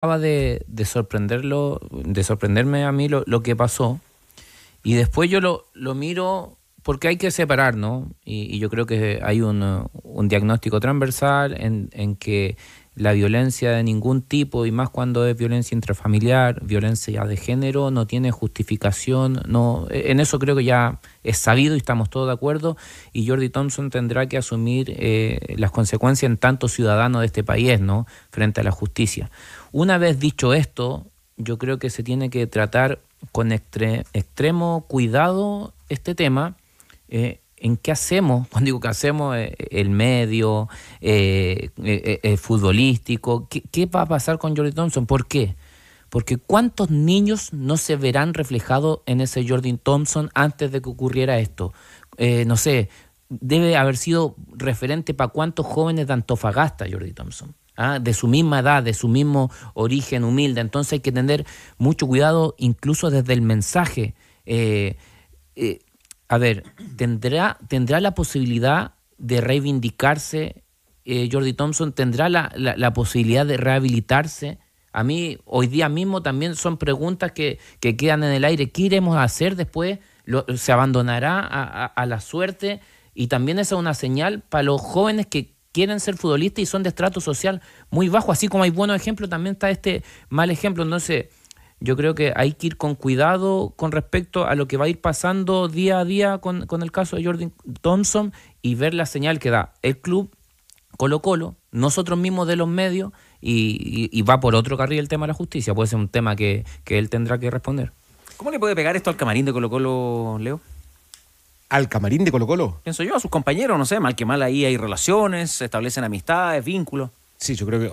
acaba de, sorprenderlo, de sorprenderme a mí lo, que pasó. Y después yo lo, lo, miro porque hay que separar, ¿no? Y, yo creo que hay un, un diagnóstico transversal en, en, que la violencia de ningún tipo, y más cuando es violencia intrafamiliar, violencia de género, no tiene justificación, no, e-, en eso creo que ya es sabido y estamos todos de acuerdo, y Jordi Thompson tendrá que asumir eh, las consecuencias en tanto ciudadano de este país, ¿no? frente a la justicia. Una vez dicho esto, yo creo que se tiene que tratar con extremo cuidado este tema. Eh, en qué hacemos, cuando digo que hacemos, eh, el medio, eh, eh, futbolístico, ¿Qué, va a pasar con Jordi Thompson? ¿Por qué? Porque cuántos niños no se verán reflejados en ese Jordi Thompson antes de que ocurriera esto. no sé, debe haber sido referente para cuántos jóvenes de Antofagasta Jordi Thompson. ¿ah? de su misma edad, de su mismo origen humilde. Entonces hay que tener mucho cuidado incluso desde el mensaje. a ver, tendrá, la posibilidad de reivindicarse eh, Jordi Thompson, tendrá la, posibilidad de rehabilitarse. A mí hoy día mismo también son preguntas que, quedan en el aire. ¿Qué iremos a hacer después? ¿Se abandonará a, la suerte? Y también esa es una señal para los jóvenes que quieren ser futbolistas y son de estrato social muy bajo. Así como hay buenos ejemplos, también está este mal ejemplo. no sé, yo creo que hay que ir con cuidado con respecto a lo que va a ir pasando día a día con, el caso de Jordan Thompson y ver la señal que da el club, Colo Colo, nosotros mismos de los medios y, va por otro carril el tema de la justicia. Puede ser un tema que, que él tendrá que responder. ¿Cómo le puede pegar esto al camarín de Colo Colo, Leo? al camarín de Colo Colo. Pienso yo, a sus compañeros, no sé, mal que mal ahí hay relaciones, se establecen amistades, vínculos. Sí, yo creo que